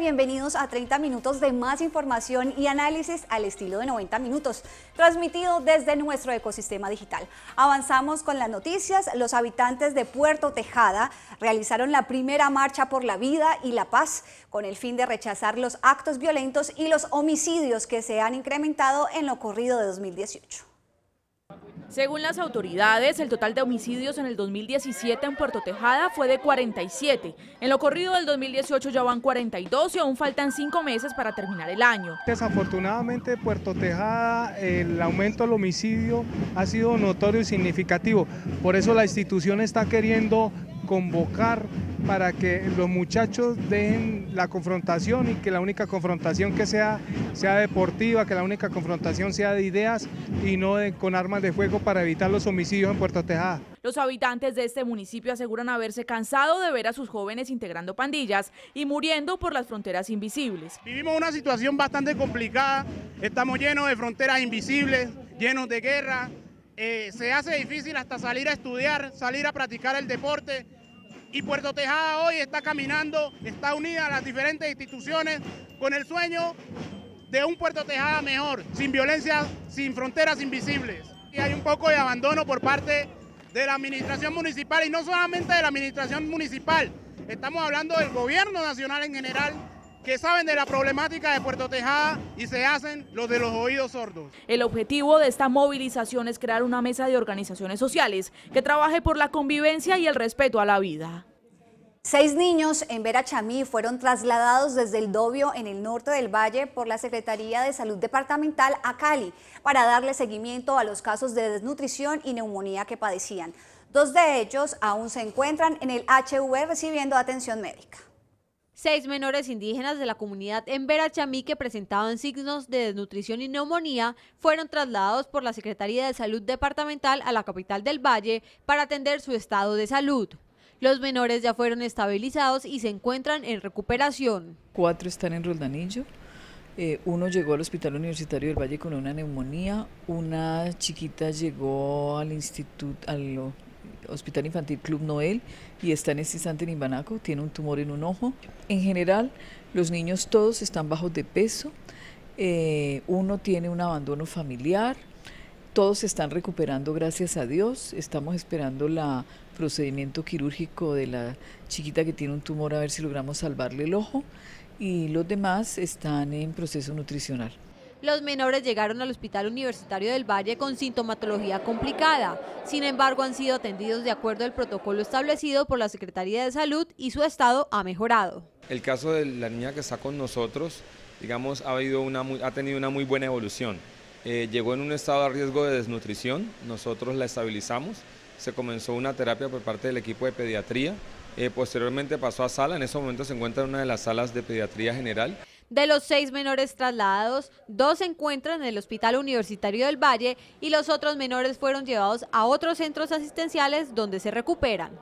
Bienvenidos a 30 minutos de más información y análisis al estilo de 90 minutos, transmitido desde nuestro ecosistema digital. Avanzamos con las noticias. Los habitantes de Puerto Tejada realizaron la primera marcha por la vida y la paz con el fin de rechazar los actos violentos y los homicidios que se han incrementado en lo ocurrido de 2018. Según las autoridades, el total de homicidios en el 2017 en Puerto Tejada fue de 47. En lo corrido del 2018 ya van 42 y aún faltan cinco meses para terminar el año. Desafortunadamente, Puerto Tejada, el aumento del homicidio ha sido notorio y significativo. Por eso la institución está queriendo convocar para que los muchachos dejen la confrontación y que la única confrontación que sea sea deportiva, que la única confrontación sea de ideas y no con armas de fuego para evitar los homicidios en Puerto Tejada. Los habitantes de este municipio aseguran haberse cansado de ver a sus jóvenes integrando pandillas y muriendo por las fronteras invisibles. Vivimos una situación bastante complicada, estamos llenos de fronteras invisibles, llenos de guerra, eh, se hace difícil hasta salir a estudiar, salir a practicar el deporte, y Puerto Tejada hoy está caminando, está unida a las diferentes instituciones con el sueño de un Puerto Tejada mejor, sin violencia, sin fronteras invisibles. Y hay un poco de abandono por parte de la administración municipal y no solamente de la administración municipal, estamos hablando del gobierno nacional en general que saben de la problemática de Puerto Tejada y se hacen los de los oídos sordos. El objetivo de esta movilización es crear una mesa de organizaciones sociales que trabaje por la convivencia y el respeto a la vida. Seis niños en Vera fueron trasladados desde el Dobio en el norte del Valle por la Secretaría de Salud Departamental a Cali para darle seguimiento a los casos de desnutrición y neumonía que padecían. Dos de ellos aún se encuentran en el HV recibiendo atención médica. Seis menores indígenas de la comunidad en Verachamí que presentaban signos de desnutrición y neumonía fueron trasladados por la Secretaría de Salud Departamental a la capital del Valle para atender su estado de salud. Los menores ya fueron estabilizados y se encuentran en recuperación. Cuatro están en Roldanillo, eh, uno llegó al Hospital Universitario del Valle con una neumonía, una chiquita llegó al instituto, al Hospital Infantil Club Noel y está en este instante en Ibanaco, tiene un tumor en un ojo. En general, los niños todos están bajos de peso, eh, uno tiene un abandono familiar, todos se están recuperando gracias a Dios, estamos esperando el procedimiento quirúrgico de la chiquita que tiene un tumor a ver si logramos salvarle el ojo y los demás están en proceso nutricional. Los menores llegaron al Hospital Universitario del Valle con sintomatología complicada. Sin embargo, han sido atendidos de acuerdo al protocolo establecido por la Secretaría de Salud y su estado ha mejorado. El caso de la niña que está con nosotros, digamos, ha, tenido una muy buena evolución. Eh, llegó en un estado de riesgo de desnutrición, nosotros la estabilizamos, se comenzó una terapia por parte del equipo de pediatría, eh, posteriormente pasó a sala, en ese momento se encuentra en una de las salas de pediatría general. De los seis menores trasladados, dos se encuentran en el Hospital Universitario del Valle y los otros menores fueron llevados a otros centros asistenciales donde se recuperan.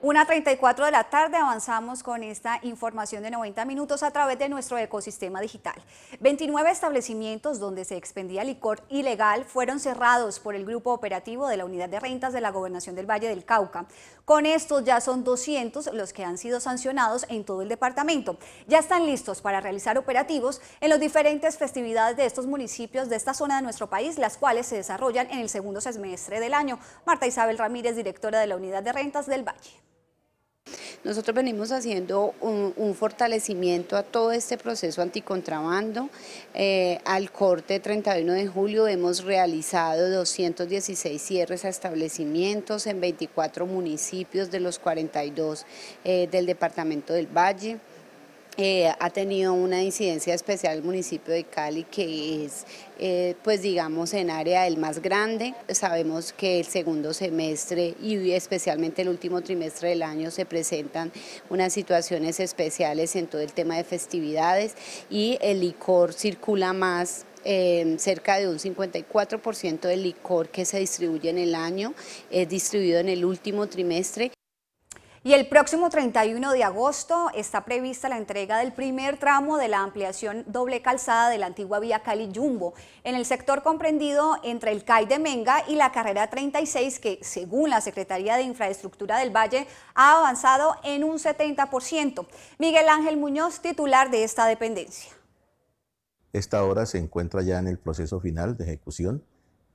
Una 34 de la tarde avanzamos con esta información de 90 minutos a través de nuestro ecosistema digital. 29 establecimientos donde se expendía licor ilegal fueron cerrados por el grupo operativo de la Unidad de Rentas de la Gobernación del Valle del Cauca. Con estos ya son 200 los que han sido sancionados en todo el departamento. Ya están listos para realizar operativos en las diferentes festividades de estos municipios de esta zona de nuestro país, las cuales se desarrollan en el segundo semestre del año. Marta Isabel Ramírez, directora de la Unidad de Rentas del Valle. Nosotros venimos haciendo un, fortalecimiento a todo este proceso anticontrabando. Eh, al corte 31 de julio hemos realizado 216 cierres a establecimientos en 24 municipios de los 42 eh, del departamento del Valle. Eh, ha tenido una incidencia especial el municipio de Cali, que es, eh, pues digamos, en área el más grande. Sabemos que el segundo semestre y especialmente el último trimestre del año se presentan unas situaciones especiales en todo el tema de festividades y el licor circula más eh, cerca de un 54% del licor que se distribuye en el año es distribuido en el último trimestre y el próximo 31 de agosto está prevista la entrega del primer tramo de la ampliación doble calzada de la antigua vía Cali-Yumbo, en el sector comprendido entre el CAI de Menga y la carrera 36, que según la Secretaría de Infraestructura del Valle ha avanzado en un 70%. Miguel Ángel Muñoz, titular de esta dependencia. Esta obra se encuentra ya en el proceso final de ejecución.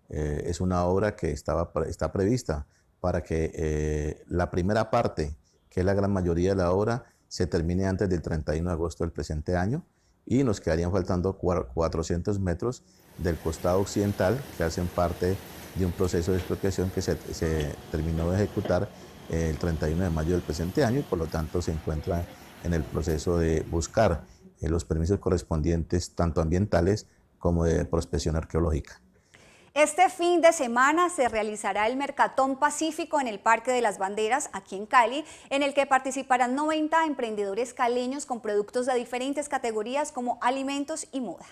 Eh, es una obra que estaba, está prevista para que eh, la primera parte, que es la gran mayoría de la obra, se termine antes del 31 de agosto del presente año y nos quedarían faltando 400 metros del costado occidental que hacen parte de un proceso de expropiación que se, se terminó de ejecutar el 31 de mayo del presente año y por lo tanto se encuentra en el proceso de buscar eh, los permisos correspondientes tanto ambientales como de prospección arqueológica. Este fin de semana se realizará el Mercatón Pacífico en el Parque de las Banderas, aquí en Cali, en el que participarán 90 emprendedores caleños con productos de diferentes categorías como alimentos y moda.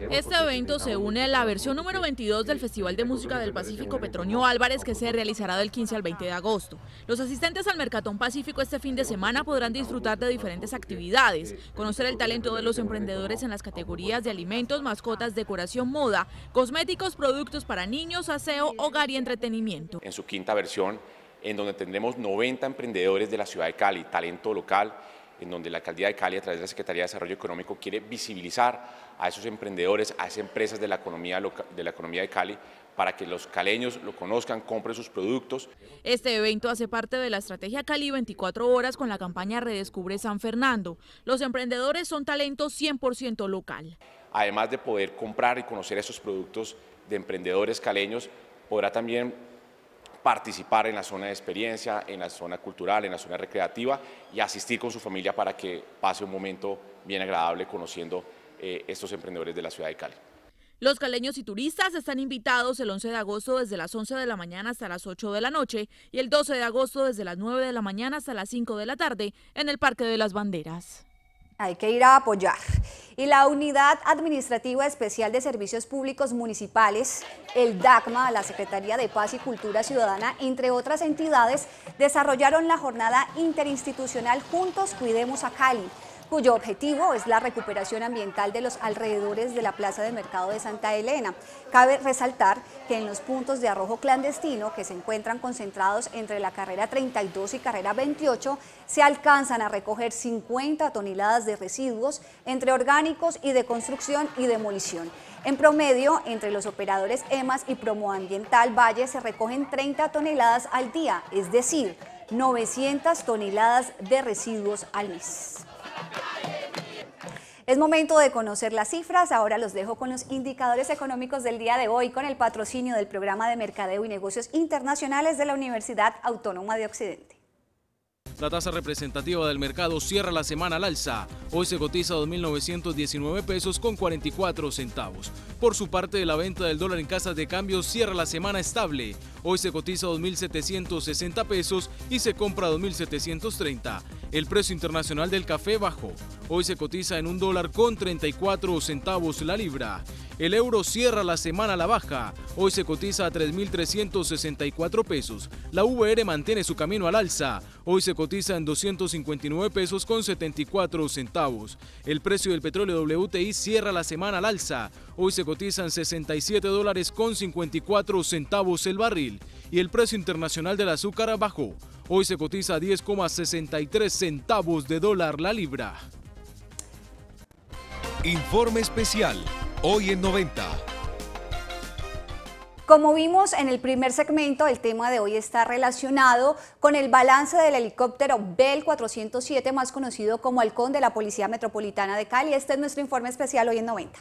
Este evento se une a la versión número 22 del Festival de Música del Pacífico Petronio Álvarez que se realizará del 15 al 20 de agosto. Los asistentes al Mercatón Pacífico este fin de semana podrán disfrutar de diferentes actividades, conocer el talento de los emprendedores en las categorías de alimentos, mascotas, decoración, moda, cosméticos, productos para niños, aseo, hogar y entretenimiento. En su quinta versión, en donde tendremos 90 emprendedores de la ciudad de Cali, talento local, en donde la Alcaldía de Cali, a través de la Secretaría de Desarrollo Económico, quiere visibilizar a esos emprendedores, a esas empresas de la economía, de, la economía de Cali, para que los caleños lo conozcan, compren sus productos. Este evento hace parte de la estrategia Cali 24 horas con la campaña Redescubre San Fernando. Los emprendedores son talento 100% local. Además de poder comprar y conocer esos productos de emprendedores caleños, podrá también participar en la zona de experiencia, en la zona cultural, en la zona recreativa y asistir con su familia para que pase un momento bien agradable conociendo eh, estos emprendedores de la ciudad de Cali. Los caleños y turistas están invitados el 11 de agosto desde las 11 de la mañana hasta las 8 de la noche y el 12 de agosto desde las 9 de la mañana hasta las 5 de la tarde en el Parque de las Banderas. Hay que ir a apoyar. Y la Unidad Administrativa Especial de Servicios Públicos Municipales, el DACMA, la Secretaría de Paz y Cultura Ciudadana, entre otras entidades, desarrollaron la jornada interinstitucional Juntos Cuidemos a Cali, cuyo objetivo es la recuperación ambiental de los alrededores de la Plaza de Mercado de Santa Elena. Cabe resaltar que en los puntos de arrojo clandestino que se encuentran concentrados entre la carrera 32 y carrera 28 se alcanzan a recoger 50 toneladas de residuos entre orgánicos y de construcción y demolición. En promedio, entre los operadores EMAS y Promoambiental Valle se recogen 30 toneladas al día, es decir, 900 toneladas de residuos al mes. Es momento de conocer las cifras, ahora los dejo con los indicadores económicos del día de hoy con el patrocinio del programa de Mercadeo y Negocios Internacionales de la Universidad Autónoma de Occidente. La tasa representativa del mercado cierra la semana al alza. Hoy se cotiza 2.919 pesos con 44 centavos. Por su parte, la venta del dólar en casas de cambio cierra la semana estable, Hoy se cotiza 2.760 pesos y se compra 2.730. El precio internacional del café bajó. Hoy se cotiza en un dólar con 34 centavos la libra. El euro cierra la semana a la baja. Hoy se cotiza a 3.364 pesos. La VR mantiene su camino al alza. Hoy se cotiza en 259 pesos con 74 centavos. El precio del petróleo WTI cierra la semana al alza. Hoy se cotizan 67 dólares con 54 centavos el barril y el precio internacional del azúcar bajó. Hoy se cotiza 10,63 centavos de dólar la libra. Informe especial, hoy en 90. Como vimos en el primer segmento, el tema de hoy está relacionado con el balance del helicóptero Bell 407, más conocido como Halcón de la Policía Metropolitana de Cali. Este es nuestro informe especial hoy en 90.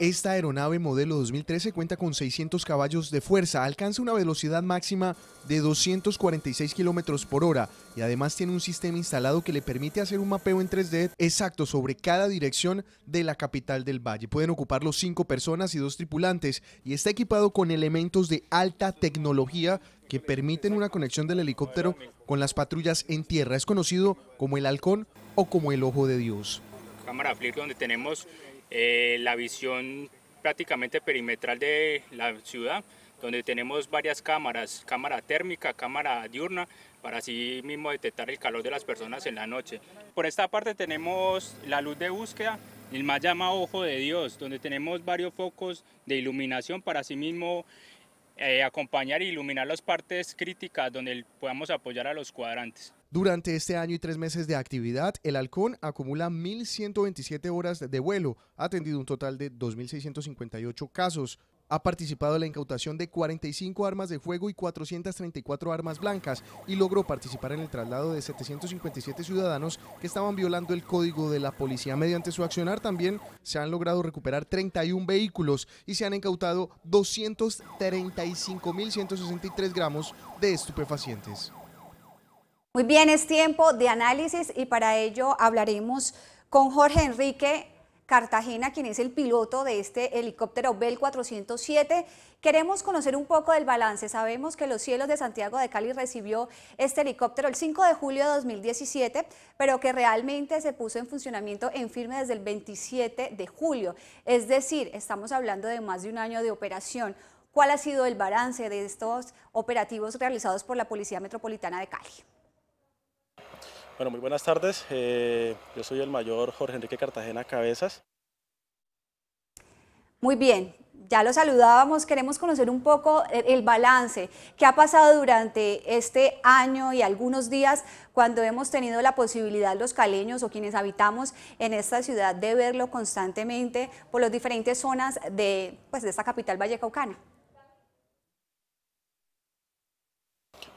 Esta aeronave modelo 2013 cuenta con 600 caballos de fuerza, alcanza una velocidad máxima de 246 km por hora y además tiene un sistema instalado que le permite hacer un mapeo en 3D exacto sobre cada dirección de la capital del valle. Pueden ocuparlo 5 personas y 2 tripulantes y está equipado con elementos de alta tecnología que permiten una conexión del helicóptero con las patrullas en tierra. Es conocido como el halcón o como el ojo de Dios. Cámara donde tenemos eh, la visión prácticamente perimetral de la ciudad, donde tenemos varias cámaras, cámara térmica, cámara diurna, para así mismo detectar el calor de las personas en la noche. Por esta parte tenemos la luz de búsqueda, el más llamado ojo de Dios, donde tenemos varios focos de iluminación para así mismo eh, acompañar e iluminar las partes críticas donde podamos apoyar a los cuadrantes. Durante este año y tres meses de actividad, el halcón acumula 1.127 horas de vuelo, ha atendido un total de 2.658 casos, ha participado en la incautación de 45 armas de fuego y 434 armas blancas y logró participar en el traslado de 757 ciudadanos que estaban violando el código de la policía. Mediante su accionar también se han logrado recuperar 31 vehículos y se han incautado 235.163 gramos de estupefacientes. Muy bien, es tiempo de análisis y para ello hablaremos con Jorge Enrique Cartagena, quien es el piloto de este helicóptero Bell 407. Queremos conocer un poco del balance. Sabemos que los cielos de Santiago de Cali recibió este helicóptero el 5 de julio de 2017, pero que realmente se puso en funcionamiento en firme desde el 27 de julio. Es decir, estamos hablando de más de un año de operación. ¿Cuál ha sido el balance de estos operativos realizados por la Policía Metropolitana de Cali? Bueno, muy buenas tardes. Eh, yo soy el mayor Jorge Enrique Cartagena Cabezas. Muy bien, ya lo saludábamos, queremos conocer un poco el balance que ha pasado durante este año y algunos días cuando hemos tenido la posibilidad los caleños o quienes habitamos en esta ciudad de verlo constantemente por las diferentes zonas de, pues, de esta capital vallecaucana.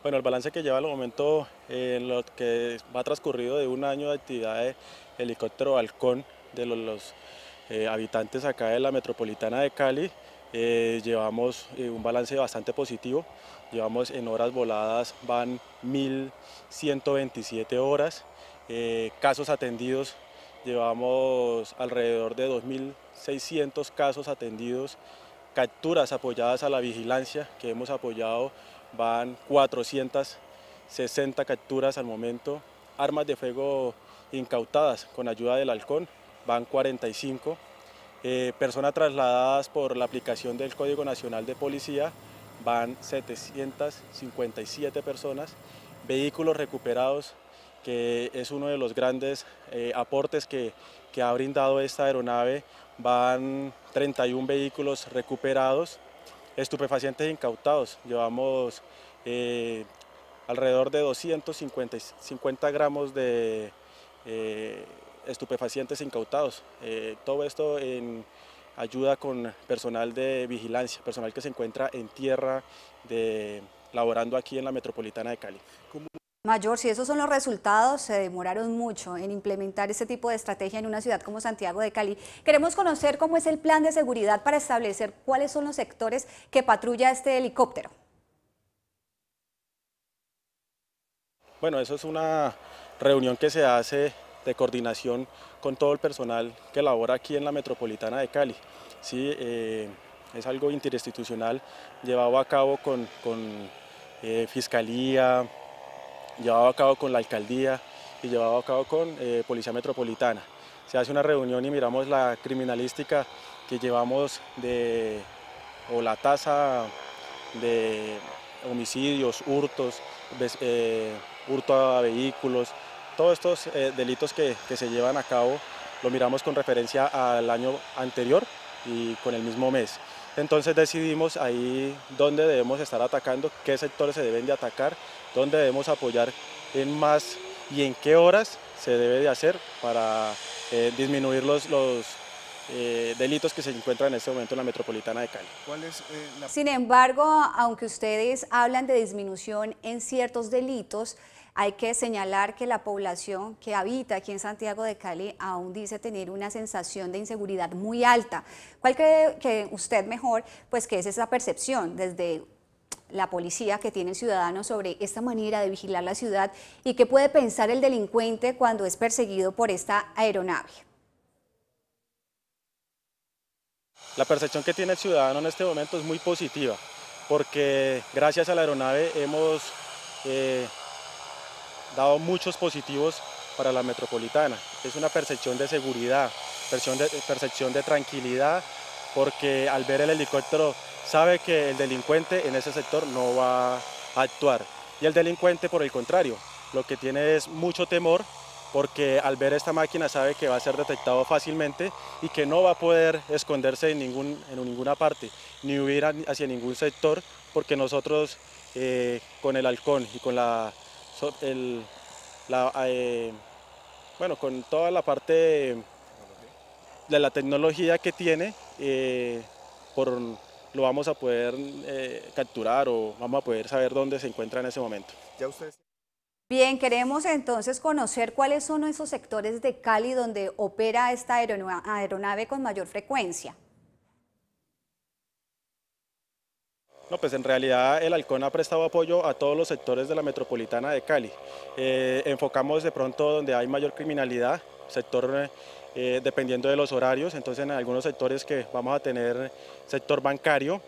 Bueno, el balance que lleva al momento en eh, lo que va transcurrido de un año de actividad de helicóptero balcón de los, eh, habitantes acá de la metropolitana de Cali, eh, llevamos un balance bastante positivo, llevamos en horas voladas van 1.127 horas, casos atendidos llevamos alrededor de 2.600 casos atendidos, capturas apoyadas a la vigilancia que hemos apoyado van 460 capturas al momento, armas de fuego incautadas con ayuda del halcón, van 45, eh, personas trasladadas por la aplicación del Código Nacional de Policía, van 757 personas, vehículos recuperados, que es uno de los grandes eh, aportes que ha brindado esta aeronave, van 31 vehículos recuperados, estupefacientes incautados. Llevamos eh, alrededor de 250 50 gramos de eh, estupefacientes incautados. Eh, todo esto en ayuda con personal de vigilancia, personal que se encuentra en tierra de, laborando aquí en la metropolitana de Cali. Mayor, si esos son los resultados, se demoraron mucho en implementar este tipo de estrategia en una ciudad como Santiago de Cali. Queremos conocer cómo es el plan de seguridad para establecer cuáles son los sectores que patrulla este helicóptero. Bueno, eso es una reunión que se hace de coordinación con todo el personal que labora aquí en la metropolitana de Cali. Sí, eh, es algo interinstitucional llevado a cabo con, con eh, fiscalía, llevado a cabo con la alcaldía y llevado a cabo con eh, Policía Metropolitana. Se hace una reunión y miramos la criminalística que llevamos de, o la tasa de homicidios, hurtos, eh, hurto a vehículos, todos estos eh, delitos que, que se llevan a cabo lo miramos con referencia al año anterior y con el mismo mes. Entonces decidimos ahí dónde debemos estar atacando, qué sectores se deben de atacar dónde debemos apoyar en más y en qué horas se debe de hacer para eh, disminuir los, los eh, delitos que se encuentran en este momento en la metropolitana de Cali. Eh, Sin embargo, aunque ustedes hablan de disminución en ciertos delitos, hay que señalar que la población que habita aquí en Santiago de Cali aún dice tener una sensación de inseguridad muy alta. ¿Cuál cree que usted mejor? Pues que es esa percepción desde la policía que tiene el ciudadano sobre esta manera de vigilar la ciudad y qué puede pensar el delincuente cuando es perseguido por esta aeronave. La percepción que tiene el ciudadano en este momento es muy positiva, porque gracias a la aeronave hemos eh, dado muchos positivos para la metropolitana. Es una percepción de seguridad, percepción de tranquilidad, porque al ver el helicóptero sabe que el delincuente en ese sector no va a actuar. Y el delincuente, por el contrario, lo que tiene es mucho temor porque al ver esta máquina sabe que va a ser detectado fácilmente y que no va a poder esconderse en, ningún, en ninguna parte, ni huir hacia ningún sector, porque nosotros eh, con el halcón y con la, eh, bueno, con toda la parte de, la tecnología que tiene, eh, por lo vamos a poder eh, capturar o vamos a poder saber dónde se encuentra en ese momento. Bien, queremos entonces conocer cuáles son esos sectores de Cali donde opera esta aeronave con mayor frecuencia. No, pues en realidad el Halcón ha prestado apoyo a todos los sectores de la metropolitana de Cali. Eh, enfocamos de pronto donde hay mayor criminalidad, sector eh, eh, dependiendo de los horarios, entonces en algunos sectores que vamos a tener sector bancario,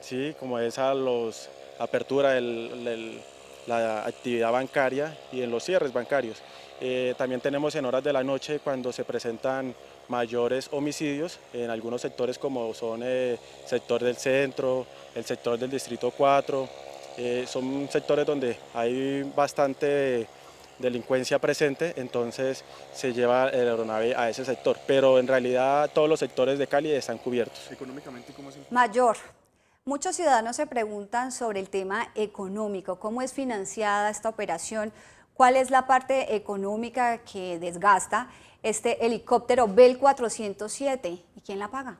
¿sí? como es a los apertura de la actividad bancaria y en los cierres bancarios. Eh, también tenemos en horas de la noche cuando se presentan mayores homicidios en algunos sectores como son el eh, sector del centro, el sector del distrito 4, son sectores donde hay bastante delincuencia presente, entonces se lleva el aeronave a ese sector. Pero en realidad todos los sectores de Cali están cubiertos. ¿Económicamente cómo se... Mayor. Muchos ciudadanos se preguntan sobre el tema económico, cómo es financiada esta operación, cuál es la parte económica que desgasta este helicóptero Bell 407 y quién la paga.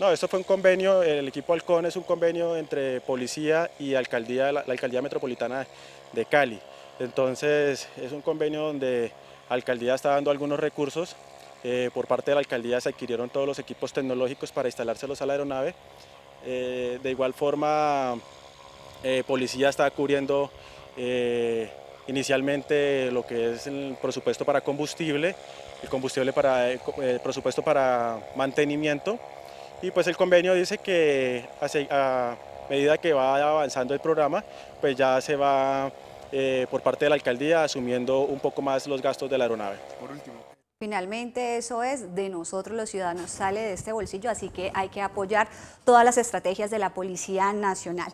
No, esto fue un convenio, el equipo Halcón es un convenio entre policía y alcaldía, la, alcaldía metropolitana de Cali. Entonces es un convenio donde la alcaldía está dando algunos recursos, eh, por parte de la alcaldía se adquirieron todos los equipos tecnológicos para instalárselos a la aeronave. Eh, de igual forma, eh, policía está cubriendo inicialmente lo que es el presupuesto para combustible, el combustible para el presupuesto para mantenimiento y pues el convenio dice que a, medida que va avanzando el programa, pues ya se va eh, por parte de la alcaldía asumiendo un poco más los gastos de la aeronave. Por último. Finalmente eso es de nosotros los ciudadanos, sale de este bolsillo, así que hay que apoyar todas las estrategias de la Policía Nacional.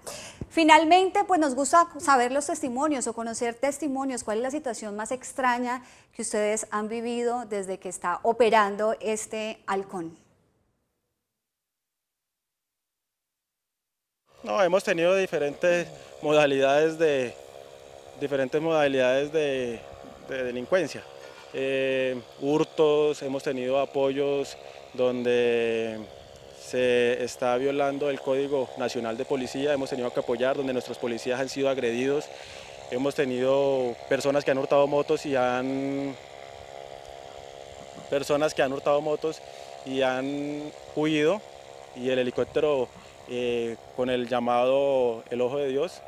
Finalmente, pues nos gusta saber los testimonios o conocer testimonios, cuál es la situación más extraña que ustedes han vivido desde que está operando este halcón. No, hemos tenido diferentes modalidades de, diferentes modalidades de, delincuencia. Eh, hurtos, hemos tenido apoyos donde se está violando el Código Nacional de Policía, hemos tenido que apoyar donde nuestros policías han sido agredidos, hemos tenido personas que han hurtado motos y han personas que han hurtado motos y han huido y el helicóptero eh, con el llamado el ojo de Dios,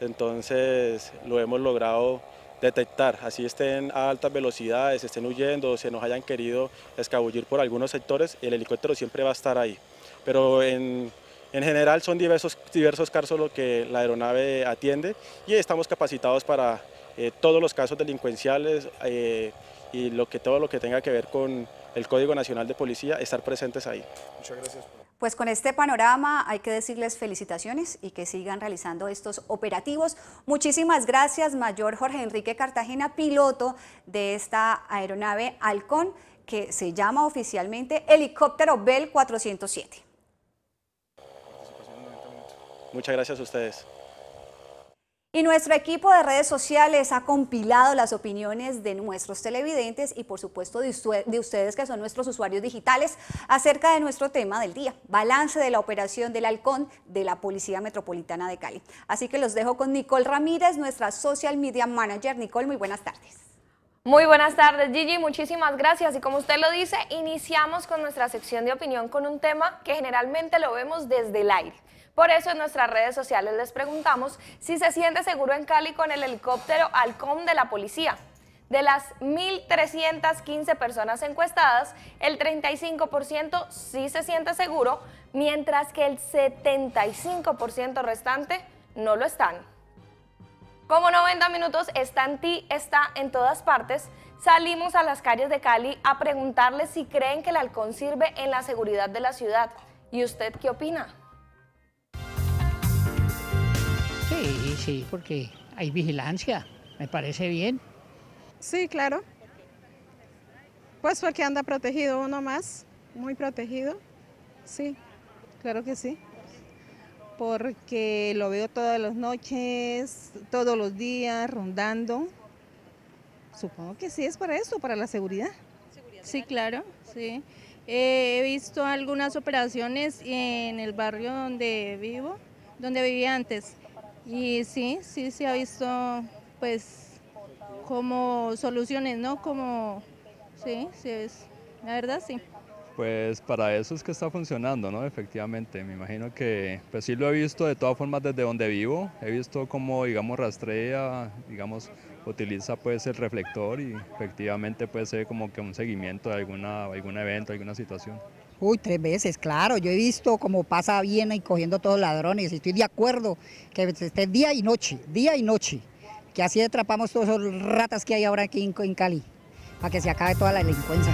entonces lo hemos logrado detectar, así estén a altas velocidades, estén huyendo, se nos hayan querido escabullir por algunos sectores, el helicóptero siempre va a estar ahí. Pero en, en general son diversos, diversos casos lo que la aeronave atiende y estamos capacitados para eh, todos los casos delincuenciales eh, y lo que, todo lo que tenga que ver con el Código Nacional de Policía, estar presentes ahí. Muchas gracias. Pues con este panorama hay que decirles felicitaciones y que sigan realizando estos operativos. Muchísimas gracias, Mayor Jorge Enrique Cartagena, piloto de esta aeronave Halcón, que se llama oficialmente helicóptero Bell 407. Muchas gracias a ustedes. Y nuestro equipo de redes sociales ha compilado las opiniones de nuestros televidentes y por supuesto de, ustedes que son nuestros usuarios digitales acerca de nuestro tema del día, balance de la operación del halcón de la Policía Metropolitana de Cali. Así que los dejo con Nicole Ramírez, nuestra social media manager. Nicole, muy buenas tardes. Muy buenas tardes Gigi, muchísimas gracias y como usted lo dice, iniciamos con nuestra sección de opinión con un tema que generalmente lo vemos desde el aire por eso en nuestras redes sociales les preguntamos si se siente seguro en Cali con el helicóptero Halcón de la policía. De las 1.315 personas encuestadas, el 35% sí se siente seguro, mientras que el 75% restante no lo están. Como 90 minutos está ti, está en todas partes, salimos a las calles de Cali a preguntarles si creen que el halcón sirve en la seguridad de la ciudad. ¿Y usted qué opina? Sí, sí, porque hay vigilancia, me parece bien. Sí, claro. Pues porque anda protegido uno más, muy protegido. Sí, claro que sí. Porque lo veo todas las noches, todos los días, rondando. Supongo que sí es para eso, para la seguridad. Sí, claro, sí. Eh, he visto algunas operaciones en el barrio donde vivo, donde vivía antes. Y sí, sí se ha visto pues como soluciones, ¿no? Como, sí, sí es, la verdad sí. Pues para eso es que está funcionando, ¿no? Efectivamente, me imagino que, pues sí lo he visto de todas formas desde donde vivo, he visto como, digamos, rastrea, digamos, utiliza pues el reflector y efectivamente puede ser como que un seguimiento de alguna, algún evento, alguna situación. Uy, tres veces, claro. Yo he visto cómo pasa Viena y cogiendo todos los ladrones. Estoy de acuerdo que esté día y noche, día y noche. Que así atrapamos todos esos ratas que hay ahora aquí en, en Cali, para que se acabe toda la delincuencia.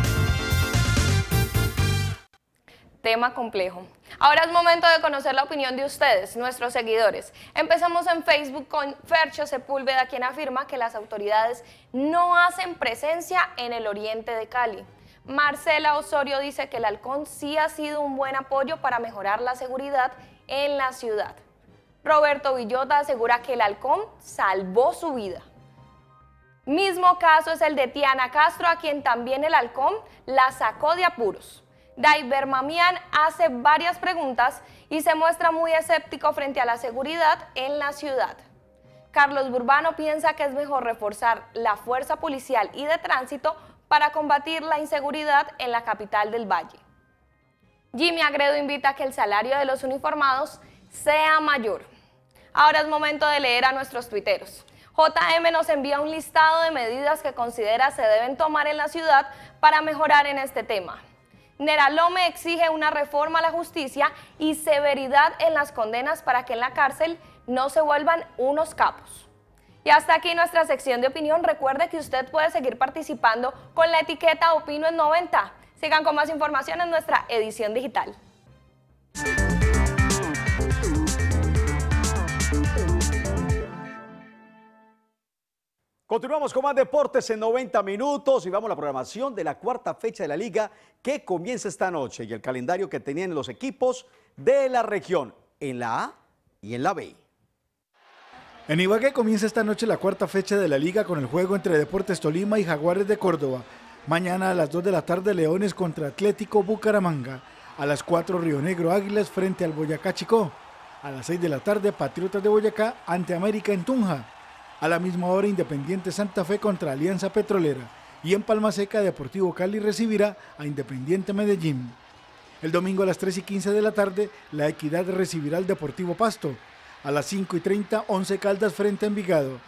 Tema complejo. Ahora es momento de conocer la opinión de ustedes, nuestros seguidores. Empezamos en Facebook con Fercho Sepúlveda, quien afirma que las autoridades no hacen presencia en el oriente de Cali. Marcela Osorio dice que el halcón sí ha sido un buen apoyo para mejorar la seguridad en la ciudad. Roberto Villota asegura que el halcón salvó su vida. Mismo caso es el de Tiana Castro, a quien también el halcón la sacó de apuros. Dai Mamián hace varias preguntas y se muestra muy escéptico frente a la seguridad en la ciudad. Carlos Burbano piensa que es mejor reforzar la fuerza policial y de tránsito para combatir la inseguridad en la capital del Valle. Jimmy Agredo invita a que el salario de los uniformados sea mayor. Ahora es momento de leer a nuestros tuiteros. JM nos envía un listado de medidas que considera se deben tomar en la ciudad para mejorar en este tema. Neralome exige una reforma a la justicia y severidad en las condenas para que en la cárcel no se vuelvan unos capos. Y hasta aquí nuestra sección de opinión. Recuerde que usted puede seguir participando con la etiqueta Opino en 90. Sigan con más información en nuestra edición digital. Continuamos con más deportes en 90 minutos y vamos a la programación de la cuarta fecha de la liga que comienza esta noche y el calendario que tenían los equipos de la región en la A y en la B. En Ibagué comienza esta noche la cuarta fecha de la liga con el juego entre Deportes Tolima y Jaguares de Córdoba. Mañana a las 2 de la tarde Leones contra Atlético Bucaramanga. A las 4 Río Negro Águilas frente al Boyacá Chicó. A las 6 de la tarde Patriotas de Boyacá ante América en Tunja. A la misma hora Independiente Santa Fe contra Alianza Petrolera. Y en Palma Seca Deportivo Cali recibirá a Independiente Medellín. El domingo a las 3 y 15 de la tarde, la Equidad recibirá al Deportivo Pasto. A las 5 y 30, Once Caldas frente a Envigado.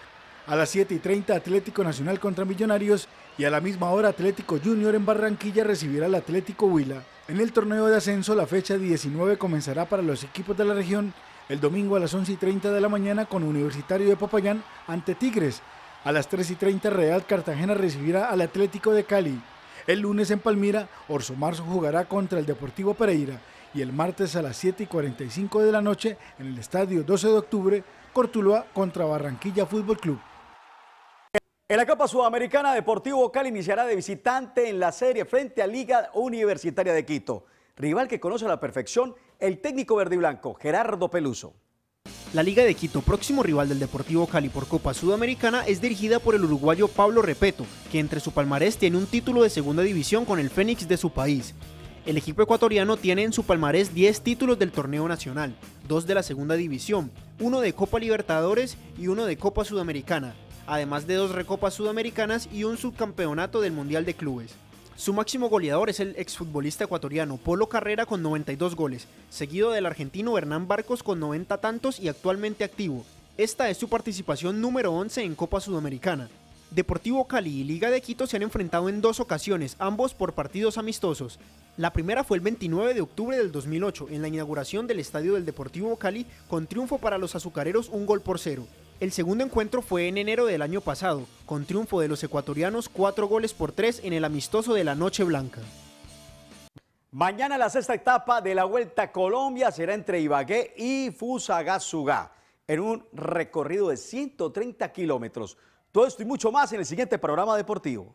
A las 7 y 30, Atlético Nacional contra Millonarios. Y a la misma hora, Atlético Junior en Barranquilla recibirá al Atlético Huila. En el torneo de ascenso, la fecha 19 comenzará para los equipos de la región el domingo a las 11 y 30 de la mañana con Universitario de Popayán ante Tigres. A las 3 y 30, Real Cartagena recibirá al Atlético de Cali. El lunes en Palmira, Orso Marzo jugará contra el Deportivo Pereira y el martes a las 7 y 45 de la noche en el estadio 12 de octubre, Cortuloa contra Barranquilla Fútbol Club. En la Copa Sudamericana, Deportivo Cali iniciará de visitante en la serie frente a Liga Universitaria de Quito, rival que conoce a la perfección el técnico verde y blanco, Gerardo Peluso. La Liga de Quito, próximo rival del Deportivo Cali por Copa Sudamericana, es dirigida por el uruguayo Pablo Repeto, que entre su palmarés tiene un título de segunda división con el Fénix de su país. El equipo ecuatoriano tiene en su palmarés 10 títulos del torneo nacional, dos de la segunda división, uno de Copa Libertadores y uno de Copa Sudamericana, además de dos recopas sudamericanas y un subcampeonato del Mundial de Clubes. Su máximo goleador es el exfutbolista ecuatoriano Polo Carrera con 92 goles, seguido del argentino Hernán Barcos con 90 tantos y actualmente activo. Esta es su participación número 11 en Copa Sudamericana. Deportivo Cali y Liga de Quito se han enfrentado en dos ocasiones, ambos por partidos amistosos. La primera fue el 29 de octubre del 2008, en la inauguración del estadio del Deportivo Cali, con triunfo para los azucareros un gol por cero. El segundo encuentro fue en enero del año pasado, con triunfo de los ecuatorianos cuatro goles por tres en el amistoso de la Noche Blanca. Mañana la sexta etapa de la Vuelta a Colombia será entre Ibagué y Fusagasugá, en un recorrido de 130 kilómetros. Todo esto y mucho más en el siguiente programa deportivo.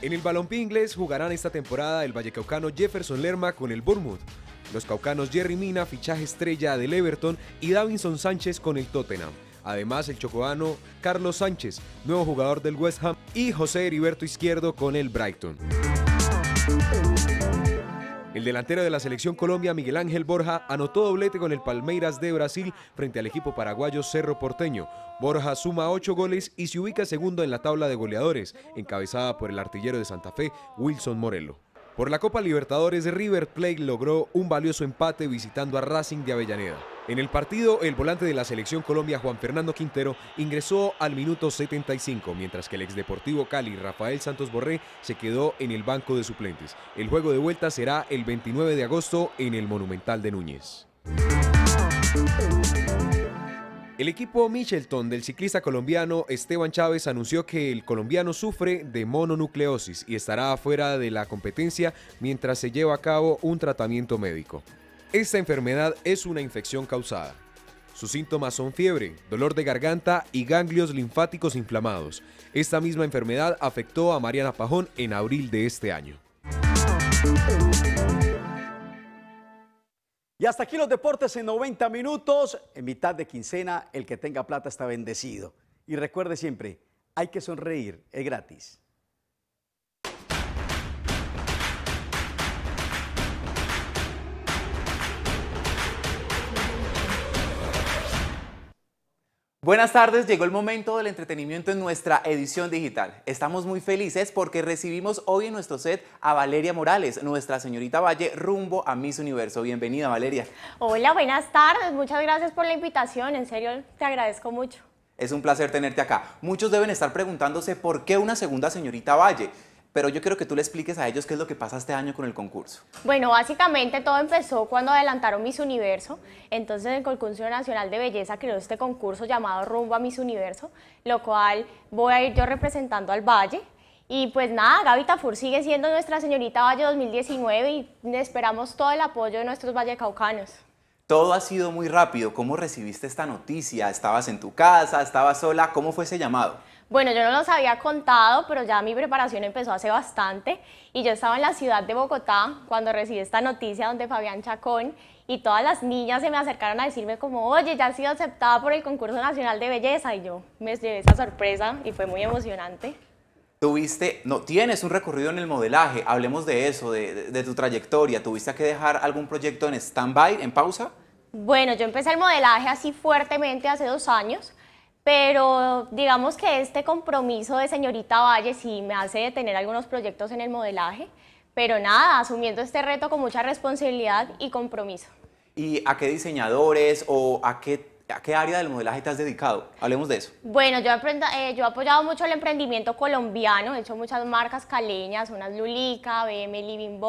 En el balompié inglés jugarán esta temporada el vallecaucano Jefferson Lerma con el Bournemouth, los caucanos Jerry Mina, fichaje estrella del Everton, y Davinson Sánchez con el Tottenham. Además, el chocobano Carlos Sánchez, nuevo jugador del West Ham, y José Heriberto Izquierdo con el Brighton. El delantero de la selección Colombia, Miguel Ángel Borja, anotó doblete con el Palmeiras de Brasil frente al equipo paraguayo Cerro Porteño. Borja suma ocho goles y se ubica segundo en la tabla de goleadores, encabezada por el artillero de Santa Fe, Wilson Morelo. Por la Copa Libertadores, River Plate logró un valioso empate visitando a Racing de Avellaneda. En el partido, el volante de la selección Colombia, Juan Fernando Quintero, ingresó al minuto 75, mientras que el ex Deportivo Cali, Rafael Santos Borré, se quedó en el banco de suplentes. El juego de vuelta será el 29 de agosto en el Monumental de Núñez. El equipo Michelton del ciclista colombiano Esteban Chávez anunció que el colombiano sufre de mononucleosis y estará fuera de la competencia mientras se lleva a cabo un tratamiento médico. Esta enfermedad es una infección causada. Sus síntomas son fiebre, dolor de garganta y ganglios linfáticos inflamados. Esta misma enfermedad afectó a Mariana Pajón en abril de este año. Y hasta aquí los deportes en 90 minutos. En mitad de quincena, el que tenga plata está bendecido. Y recuerde siempre, hay que sonreír, es gratis. Buenas tardes, llegó el momento del entretenimiento en nuestra edición digital. Estamos muy felices porque recibimos hoy en nuestro set a Valeria Morales, nuestra señorita Valle, rumbo a Miss Universo. Bienvenida, Valeria. Hola, buenas tardes. Muchas gracias por la invitación. En serio, te agradezco mucho. Es un placer tenerte acá. Muchos deben estar preguntándose por qué una segunda señorita Valle pero yo quiero que tú le expliques a ellos qué es lo que pasa este año con el concurso. Bueno, básicamente todo empezó cuando adelantaron Miss Universo, entonces el Concurso Nacional de Belleza creó este concurso llamado Rumbo a Miss Universo, lo cual voy a ir yo representando al Valle, y pues nada, Gaby Tafur sigue siendo nuestra señorita Valle 2019 y esperamos todo el apoyo de nuestros vallecaucanos. Todo ha sido muy rápido. ¿Cómo recibiste esta noticia? ¿Estabas en tu casa? ¿Estabas sola? ¿Cómo fue ese llamado? Bueno, yo no los había contado, pero ya mi preparación empezó hace bastante y yo estaba en la ciudad de Bogotá cuando recibí esta noticia donde Fabián Chacón y todas las niñas se me acercaron a decirme como, oye, ya has sido aceptada por el concurso nacional de belleza y yo me llevé esa sorpresa y fue muy emocionante. Tuviste, no, tienes un recorrido en el modelaje, hablemos de eso, de, tu trayectoria, ¿tuviste que dejar algún proyecto en stand-by, en pausa? Bueno, yo empecé el modelaje así fuertemente hace dos años, pero digamos que este compromiso de señorita Valle sí me hace tener algunos proyectos en el modelaje, pero nada, asumiendo este reto con mucha responsabilidad y compromiso. ¿Y a qué diseñadores o a qué ¿A qué área del modelaje te has dedicado? Hablemos de eso. Bueno, yo, eh, he apoyado mucho el emprendimiento colombiano, he hecho muchas marcas caleñas, unas Lulica, BM Living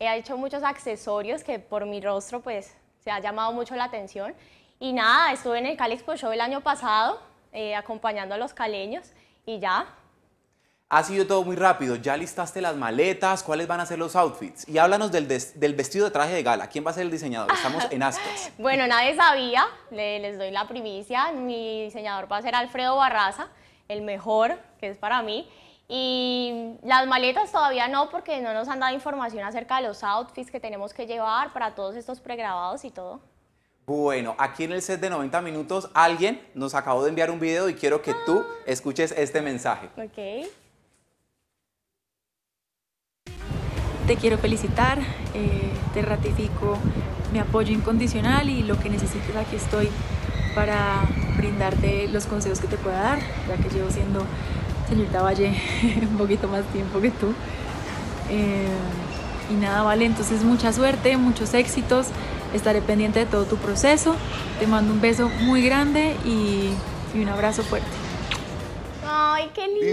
he hecho muchos accesorios que por mi rostro pues se ha llamado mucho la atención y nada, estuve en el Cali Expo Show el año pasado, eh, acompañando a los caleños y ya. Ha sido todo muy rápido, ya listaste las maletas, cuáles van a ser los outfits. Y háblanos del, vestido de traje de gala, ¿quién va a ser el diseñador? Estamos en astas. bueno, nadie sabía, les doy la primicia, mi diseñador va a ser Alfredo Barraza, el mejor, que es para mí. Y las maletas todavía no, porque no nos han dado información acerca de los outfits que tenemos que llevar para todos estos pregrabados y todo. Bueno, aquí en el set de 90 minutos alguien nos acabó de enviar un video y quiero que tú ah. escuches este mensaje. Ok. Te quiero felicitar, eh, te ratifico mi apoyo incondicional y lo que necesites aquí estoy para brindarte los consejos que te pueda dar, ya que llevo siendo señorita Valle un poquito más tiempo que tú. Eh, y nada, vale, entonces mucha suerte, muchos éxitos estaré pendiente de todo tu proceso. Te mando un beso muy grande y, un abrazo fuerte. Ay, qué linda,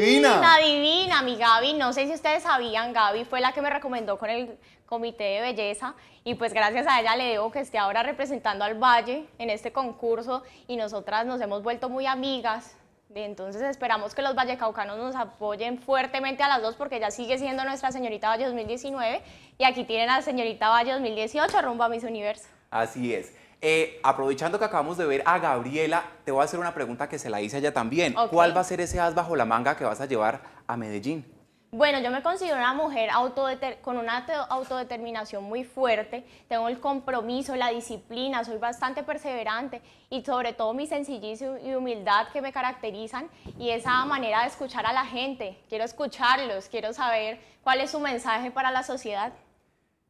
divina. divina, mi Gaby. No sé si ustedes sabían, Gaby fue la que me recomendó con el Comité de Belleza y pues gracias a ella le debo que esté ahora representando al Valle en este concurso y nosotras nos hemos vuelto muy amigas. Entonces esperamos que los vallecaucanos nos apoyen fuertemente a las dos porque ella sigue siendo nuestra señorita Valle 2019 y aquí tienen a la señorita Valle 2018 rumbo a Miss Universo. Así es. Eh, aprovechando que acabamos de ver a Gabriela, te voy a hacer una pregunta que se la hice a ella también. ¿Cuál va a ser ese as bajo la manga que vas a llevar a Medellín? Bueno, yo me considero una mujer con una autodeterminación muy fuerte, tengo el compromiso, la disciplina, soy bastante perseverante y sobre todo mi sencillez y humildad que me caracterizan y esa manera de escuchar a la gente. Quiero escucharlos, quiero saber cuál es su mensaje para la sociedad.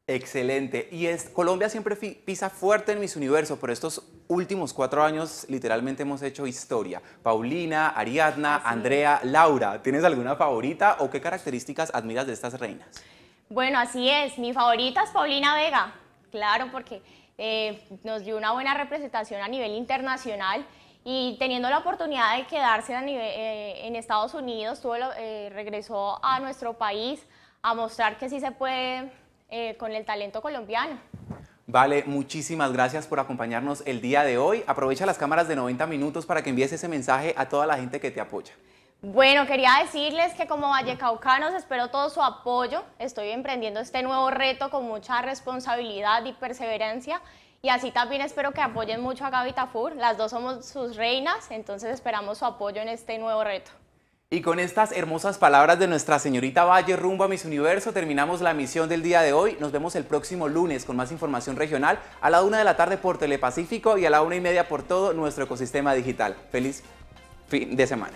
Excelente. Y es, Colombia siempre pisa fuerte en mis universos, por estos últimos cuatro años literalmente hemos hecho historia. Paulina, Ariadna, Andrea, Laura, ¿tienes alguna favorita o qué características admiras de estas reinas? Bueno, así es. Mi favorita es Paulina Vega, claro, porque eh, nos dio una buena representación a nivel internacional y teniendo la oportunidad de quedarse a eh, en Estados Unidos, eh, regresó a nuestro país a mostrar que sí se puede eh, con el talento colombiano. Vale, muchísimas gracias por acompañarnos el día de hoy. Aprovecha las cámaras de 90 minutos para que envíes ese mensaje a toda la gente que te apoya. Bueno, quería decirles que como vallecaucanos espero todo su apoyo. Estoy emprendiendo este nuevo reto con mucha responsabilidad y perseverancia. Y así también espero que apoyen mucho a Gaby Tafur. Las dos somos sus reinas, entonces esperamos su apoyo en este nuevo reto. Y con estas hermosas palabras de nuestra señorita Valle rumbo a mis Universo terminamos la misión del día de hoy. Nos vemos el próximo lunes con más información regional a la una de la tarde por Telepacífico y a la una y media por todo nuestro ecosistema digital. Feliz fin de semana.